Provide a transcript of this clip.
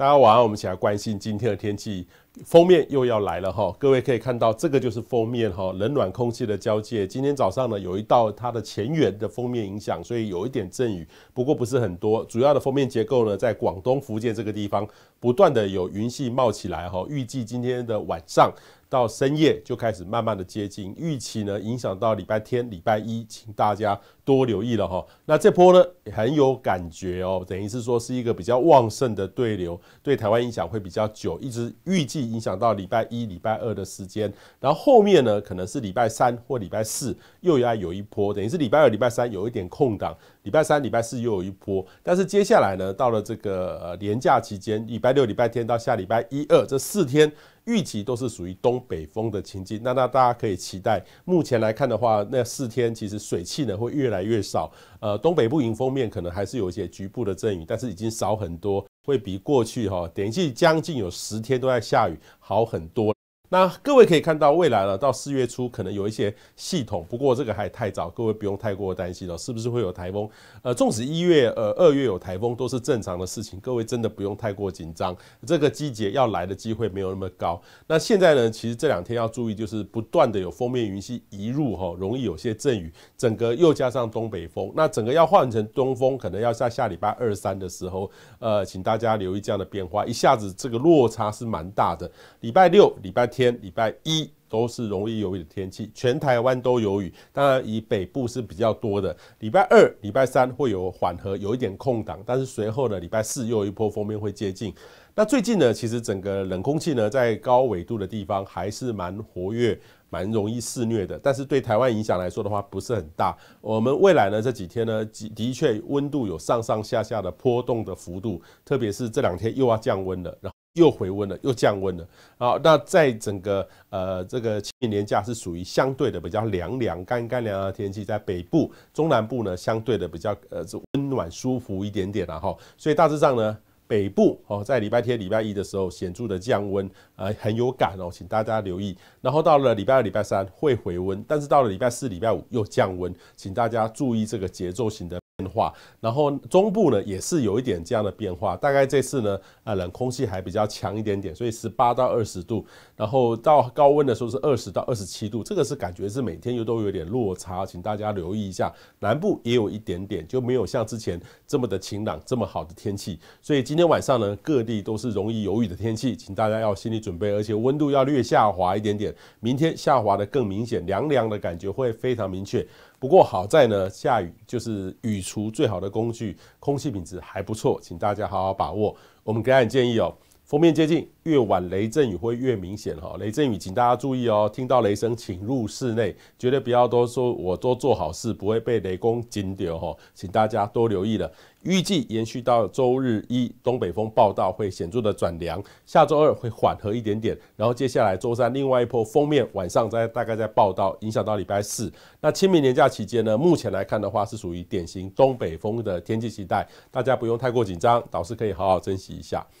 大家晚上，我们一起来关心今天的天气，封面又要来了哈。各位可以看到，这个就是封面哈，冷暖空气的交界。今天早上呢，有一道它的前缘的封面影响，所以有一点阵雨，不过不是很多。主要的封面结构呢，在广东、福建这个地方不断的有云系冒起来哈。预计今天的晚上。到深夜就开始慢慢的接近，预期呢影响到礼拜天、礼拜一，请大家多留意了哈。那这波呢很有感觉哦，等于是说是一个比较旺盛的对流，对台湾影响会比较久，一直预计影响到礼拜一、礼拜二的时间。然后后面呢，可能是礼拜三或礼拜四又来有一波，等于是礼拜二、礼拜三有一点空档，礼拜三、礼拜四又有一波。但是接下来呢，到了这个呃年假期间，礼拜六、礼拜天到下礼拜一二这四天。预计都是属于东北风的情境，那那大家可以期待。目前来看的话，那四天其实水汽呢会越来越少。呃，东北部迎风面可能还是有一些局部的阵雨，但是已经少很多，会比过去哈，等于将近有十天都在下雨好很多。那各位可以看到，未来了到四月初可能有一些系统，不过这个还太早，各位不用太过担心了。是不是会有台风？呃，纵使一月、呃二月有台风，都是正常的事情。各位真的不用太过紧张，这个季节要来的机会没有那么高。那现在呢，其实这两天要注意，就是不断的有封面云系移入哈，容易有些阵雨，整个又加上东北风，那整个要换成东风，可能要在下礼拜二三的时候，呃，请大家留意这样的变化，一下子这个落差是蛮大的。礼拜六、礼拜天。天礼拜一都是容易有雨的天气，全台湾都有雨，当然以北部是比较多的。礼拜二、礼拜三会有缓和，有一点空档，但是随后呢，礼拜四又一波封面会接近。那最近呢，其实整个冷空气呢，在高纬度的地方还是蛮活跃、蛮容易肆虐的，但是对台湾影响来说的话，不是很大。我们未来呢，这几天呢，的确温度有上上下下的波动的幅度，特别是这两天又要降温了。又回温了，又降温了。啊，那在整个呃这个清明假是属于相对的比较凉凉干干凉的天气，在北部、中南部呢相对的比较呃温暖舒服一点点了哈。所以大致上呢，北部哦在礼拜天、礼拜一的时候显著的降温，呃很有感哦，请大家留意。然后到了礼拜二、礼拜三会回温，但是到了礼拜四、礼拜五又降温，请大家注意这个节奏型的。变化，然后中部呢也是有一点这样的变化，大概这次呢，啊冷空气还比较强一点点，所以十八到二十度，然后到高温的时候是二十到二十七度，这个是感觉是每天又都有点落差，请大家留意一下。南部也有一点点，就没有像之前这么的晴朗，这么好的天气，所以今天晚上呢，各地都是容易有雨的天气，请大家要心理准备，而且温度要略下滑一点点，明天下滑的更明显，凉凉的感觉会非常明确。不过好在呢，下雨就是雨除最好的工具，空气品质还不错，请大家好好把握。我们给你的建议哦。封面接近越晚，雷阵雨会越明显哈。雷阵雨，请大家注意哦。听到雷声，请入室内，绝对不要多说，我多做好事，不会被雷公惊掉哈。请大家多留意了。预计延续到周日一，东北风报道会显著的转凉，下周二会缓和一点点。然后接下来周三，另外一波封面晚上再大概再报道，影响到礼拜四。那清明年假期间呢，目前来看的话是属于典型东北风的天气期待，大家不用太过紧张，倒是可以好好珍惜一下。